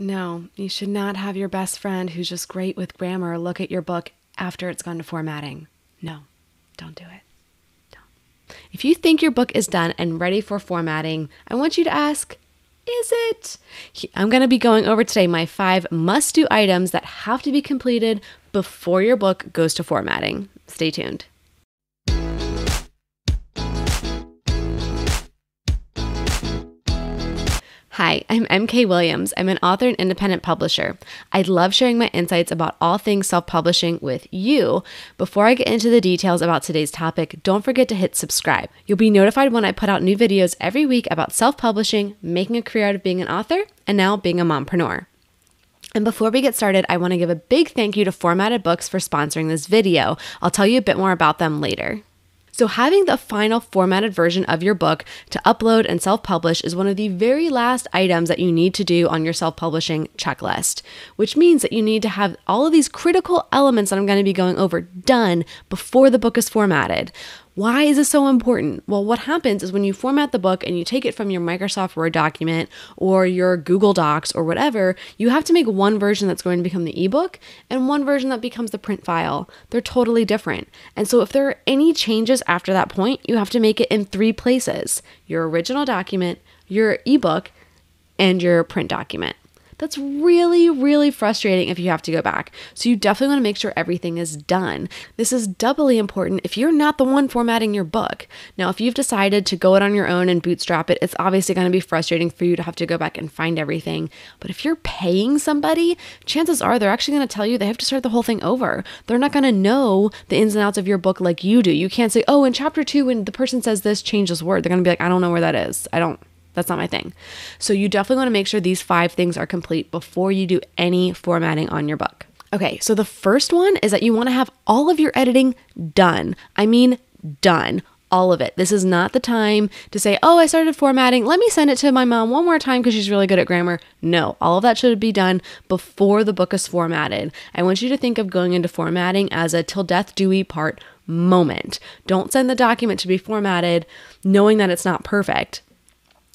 No, you should not have your best friend who's just great with grammar look at your book after it's gone to formatting. No, don't do it. Don't. If you think your book is done and ready for formatting, I want you to ask, is it? I'm going to be going over today my five must do items that have to be completed before your book goes to formatting. Stay tuned. Hi, I'm MK Williams. I'm an author and independent publisher. I love sharing my insights about all things self publishing with you. Before I get into the details about today's topic, don't forget to hit subscribe. You'll be notified when I put out new videos every week about self publishing, making a career out of being an author, and now being a mompreneur. And before we get started, I want to give a big thank you to Formatted Books for sponsoring this video. I'll tell you a bit more about them later. So, having the final formatted version of your book to upload and self publish is one of the very last items that you need to do on your self publishing checklist, which means that you need to have all of these critical elements that I'm going to be going over done before the book is formatted. Why is this so important? Well, what happens is when you format the book and you take it from your Microsoft Word document or your Google Docs or whatever, you have to make one version that's going to become the ebook and one version that becomes the print file. They're totally different. And so if there are any changes after that point, you have to make it in three places your original document, your ebook, and your print document. That's really, really frustrating if you have to go back. So you definitely want to make sure everything is done. This is doubly important if you're not the one formatting your book. Now, if you've decided to go it on your own and bootstrap it, it's obviously going to be frustrating for you to have to go back and find everything. But if you're paying somebody, chances are they're actually going to tell you they have to start the whole thing over. They're not going to know the ins and outs of your book like you do. You can't say, oh, in chapter two, when the person says this, change this word. They're going to be like, I don't know where that is. I don't. That's not my thing. So you definitely want to make sure these five things are complete before you do any formatting on your book. Okay, so the first one is that you want to have all of your editing done. I mean, done. All of it. This is not the time to say, oh, I started formatting. Let me send it to my mom one more time because she's really good at grammar. No, all of that should be done before the book is formatted. I want you to think of going into formatting as a till death do we part moment. Don't send the document to be formatted knowing that it's not perfect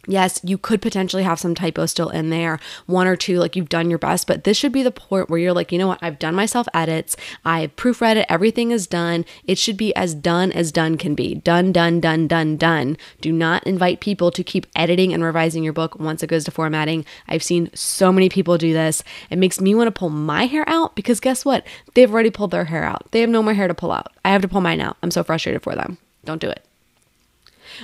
yes, you could potentially have some typos still in there, one or two, like you've done your best, but this should be the point where you're like, you know what, I've done myself edits, I've proofread it, everything is done. It should be as done as done can be. Done, done, done, done, done. Do not invite people to keep editing and revising your book once it goes to formatting. I've seen so many people do this. It makes me want to pull my hair out because guess what? They've already pulled their hair out. They have no more hair to pull out. I have to pull mine out. I'm so frustrated for them. Don't do it.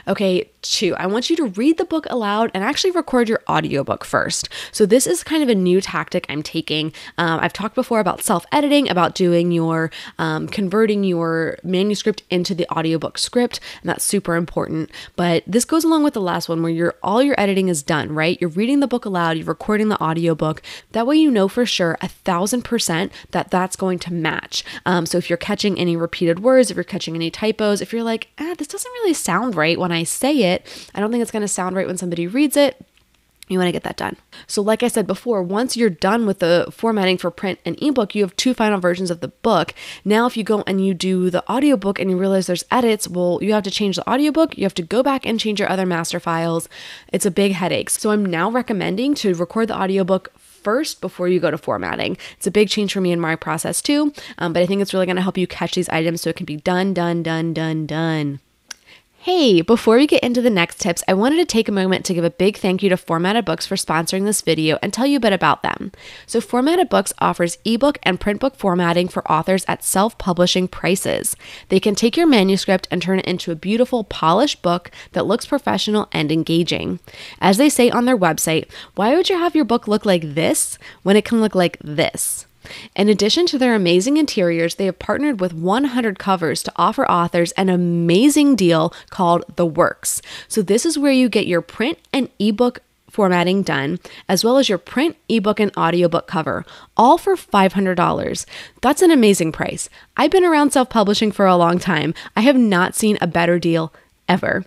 Okay, two, I want you to read the book aloud and actually record your audiobook first. So, this is kind of a new tactic I'm taking. Um, I've talked before about self editing, about doing your um, converting your manuscript into the audiobook script, and that's super important. But this goes along with the last one where all your editing is done, right? You're reading the book aloud, you're recording the audiobook. That way, you know for sure a thousand percent that that's going to match. Um, so, if you're catching any repeated words, if you're catching any typos, if you're like, ah, this doesn't really sound right when I say it. I don't think it's going to sound right when somebody reads it. You want to get that done. So, like I said before, once you're done with the formatting for print and ebook, you have two final versions of the book. Now, if you go and you do the audiobook and you realize there's edits, well, you have to change the audiobook, you have to go back and change your other master files. It's a big headache. So, I'm now recommending to record the audiobook first before you go to formatting. It's a big change for me in my process too, um, but I think it's really going to help you catch these items so it can be done, done, done, done, done. Hey, before we get into the next tips, I wanted to take a moment to give a big thank you to Formatted Books for sponsoring this video and tell you a bit about them. So, Formatted Books offers ebook and print book formatting for authors at self publishing prices. They can take your manuscript and turn it into a beautiful, polished book that looks professional and engaging. As they say on their website, why would you have your book look like this when it can look like this? In addition to their amazing interiors, they have partnered with 100 Covers to offer authors an amazing deal called The Works. So, this is where you get your print and ebook formatting done, as well as your print, ebook, and audiobook cover, all for $500. That's an amazing price. I've been around self publishing for a long time, I have not seen a better deal ever.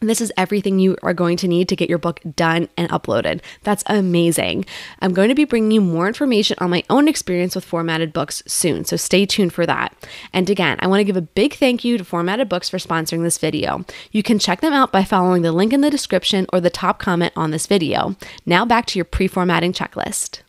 This is everything you are going to need to get your book done and uploaded. That's amazing. I'm going to be bringing you more information on my own experience with formatted books soon, so stay tuned for that. And again, I want to give a big thank you to Formatted Books for sponsoring this video. You can check them out by following the link in the description or the top comment on this video. Now back to your pre formatting checklist.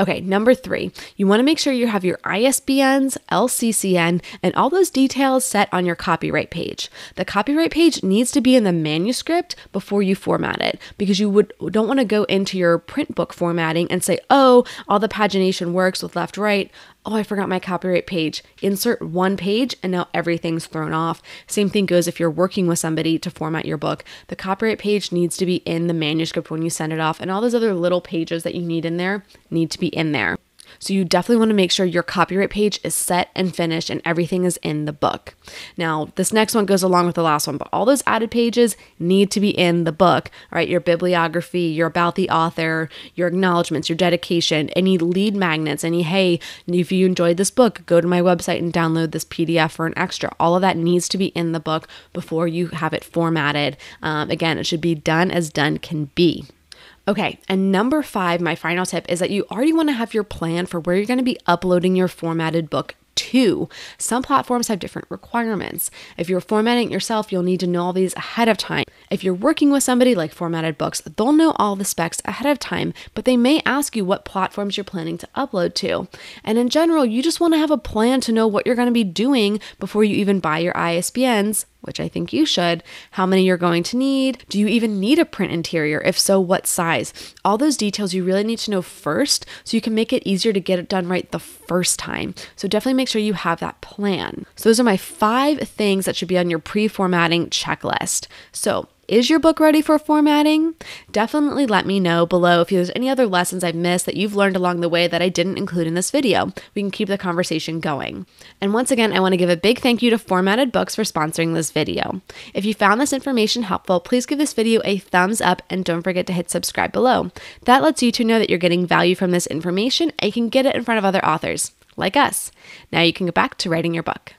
Okay, number three, you want to make sure you have your ISBNs, LCCN, and all those details set on your copyright page. The copyright page needs to be in the manuscript before you format it because you would don't want to go into your print book formatting and say, oh, all the pagination works with left right oh, I forgot my copyright page. Insert one page and now everything's thrown off. Same thing goes if you're working with somebody to format your book. The copyright page needs to be in the manuscript when you send it off, and all those other little pages that you need in there need to be in there. So you definitely want to make sure your copyright page is set and finished and everything is in the book. Now, this next one goes along with the last one, but all those added pages need to be in the book, right? Your bibliography, your about the author, your acknowledgments, your dedication, any lead magnets, any, hey, if you enjoyed this book, go to my website and download this PDF for an extra. All of that needs to be in the book before you have it formatted. Um, again, it should be done as done can be. Okay, and number five, my final tip is that you already want to have your plan for where you're going to be uploading your formatted book two. Some platforms have different requirements. If you're formatting yourself, you'll need to know all these ahead of time. If you're working with somebody like Formatted Books, they'll know all the specs ahead of time, but they may ask you what platforms you're planning to upload to. And in general, you just want to have a plan to know what you're going to be doing before you even buy your ISBNs which I think you should, how many you're going to need, do you even need a print interior? If so, what size? All those details you really need to know first so you can make it easier to get it done right the first time. So definitely make sure you have that plan. So those are my five things that should be on your pre formatting checklist. So is your book ready for formatting? Definitely let me know below if there's any other lessons I've missed that you've learned along the way that I didn't include in this video. We can keep the conversation going. And once again, I want to give a big thank you to Formatted Books for sponsoring this video. If you found this information helpful, please give this video a thumbs up and don't forget to hit subscribe below. That lets you to know that you're getting value from this information and you can get it in front of other authors like us. Now you can go back to writing your book.